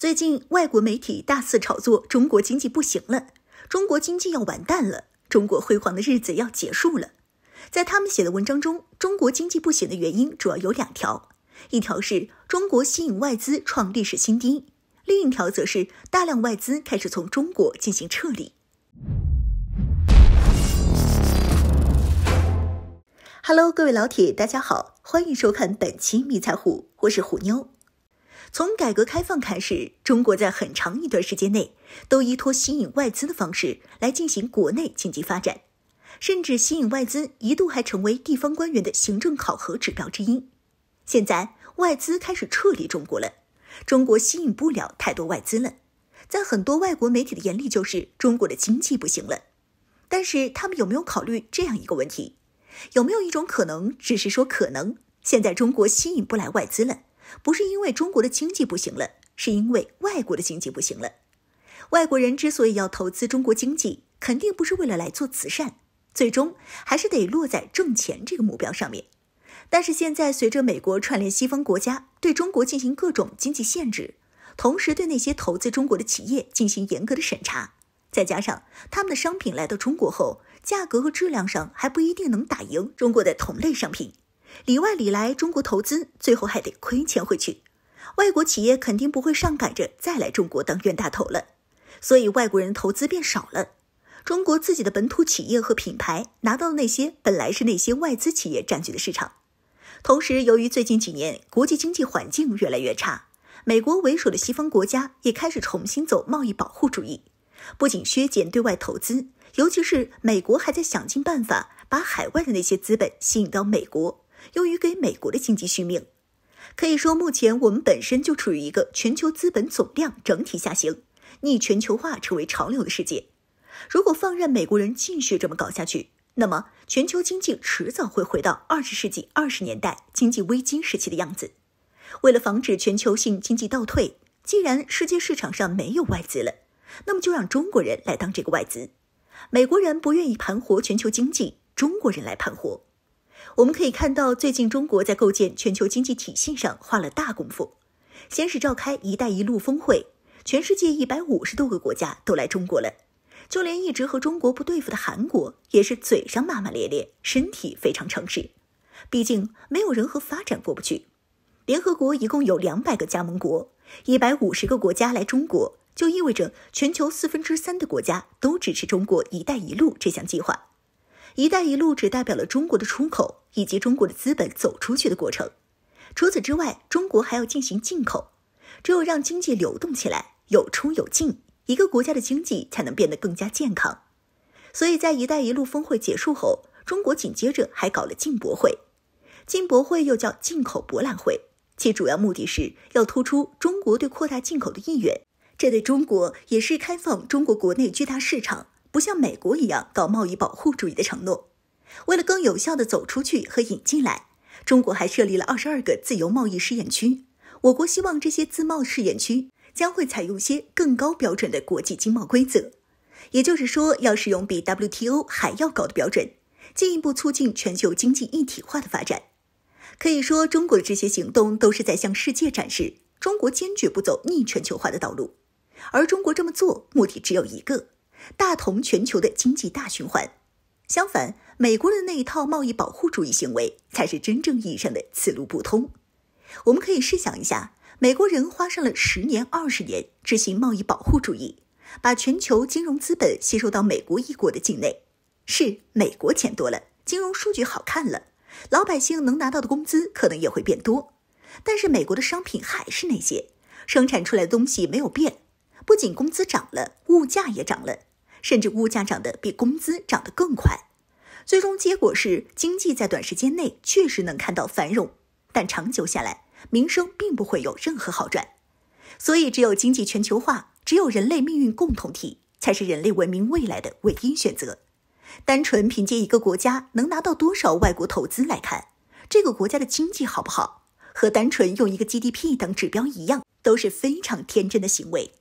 最近，外国媒体大肆炒作中国经济不行了，中国经济要完蛋了，中国辉煌的日子要结束了。在他们写的文章中，中国经济不行的原因主要有两条，一条是中国吸引外资创历史新低，另一条则是大量外资开始从中国进行撤离。Hello，各位老铁，大家好，欢迎收看本期迷彩虎，我是虎妞。从改革开放开始，中国在很长一段时间内都依托吸引外资的方式来进行国内经济发展，甚至吸引外资一度还成为地方官员的行政考核指标之一。现在外资开始撤离中国了，中国吸引不了太多外资了，在很多外国媒体的眼里，就是中国的经济不行了。但是他们有没有考虑这样一个问题？有没有一种可能，只是说可能现在中国吸引不来外资了？不是因为中国的经济不行了，是因为外国的经济不行了。外国人之所以要投资中国经济，肯定不是为了来做慈善，最终还是得落在挣钱这个目标上面。但是现在，随着美国串联西方国家对中国进行各种经济限制，同时对那些投资中国的企业进行严格的审查，再加上他们的商品来到中国后，价格和质量上还不一定能打赢中国的同类商品。里外里来中国投资，最后还得亏钱回去，外国企业肯定不会上赶着再来中国当冤大头了，所以外国人投资变少了，中国自己的本土企业和品牌拿到了那些本来是那些外资企业占据的市场。同时，由于最近几年国际经济环境越来越差，美国为首的西方国家也开始重新走贸易保护主义，不仅削减对外投资，尤其是美国还在想尽办法把海外的那些资本吸引到美国。用于给美国的经济续命，可以说目前我们本身就处于一个全球资本总量整体下行、逆全球化成为潮流的世界。如果放任美国人继续这么搞下去，那么全球经济迟早会回到二十世纪二十年代经济危机时期的样子。为了防止全球性经济倒退，既然世界市场上没有外资了，那么就让中国人来当这个外资。美国人不愿意盘活全球经济，中国人来盘活。我们可以看到，最近中国在构建全球经济体系上花了大功夫。先是召开“一带一路”峰会，全世界一百五十多个国家都来中国了，就连一直和中国不对付的韩国，也是嘴上骂骂咧咧，身体非常诚实。毕竟，没有人和发展过不去。联合国一共有两百个加盟国，一百五十个国家来中国，就意味着全球四分之三的国家都支持中国“一带一路”这项计划。“一带一路”只代表了中国的出口以及中国的资本走出去的过程，除此之外，中国还要进行进口。只有让经济流动起来，有出有进，一个国家的经济才能变得更加健康。所以在“一带一路”峰会结束后，中国紧接着还搞了进博会。进博会又叫进口博览会，其主要目的是要突出中国对扩大进口的意愿，这对中国也是开放中国国内巨大市场。不像美国一样搞贸易保护主义的承诺，为了更有效地走出去和引进来，中国还设立了二十二个自由贸易试验区。我国希望这些自贸试验区将会采用些更高标准的国际经贸规则，也就是说，要使用比 WTO 还要高的标准，进一步促进全球经济一体化的发展。可以说，中国的这些行动都是在向世界展示，中国坚决不走逆全球化的道路，而中国这么做目的只有一个。大同全球的经济大循环，相反，美国的那一套贸易保护主义行为才是真正意义上的此路不通。我们可以试想一下，美国人花上了十年、二十年执行贸易保护主义，把全球金融资本吸收到美国一国的境内，是美国钱多了，金融数据好看了，老百姓能拿到的工资可能也会变多，但是美国的商品还是那些，生产出来的东西没有变，不仅工资涨了，物价也涨了。甚至物价涨得比工资涨得更快，最终结果是经济在短时间内确实能看到繁荣，但长久下来民生并不会有任何好转。所以，只有经济全球化，只有人类命运共同体，才是人类文明未来的唯一选择。单纯凭借一个国家能拿到多少外国投资来看这个国家的经济好不好，和单纯用一个 GDP 等指标一样，都是非常天真的行为。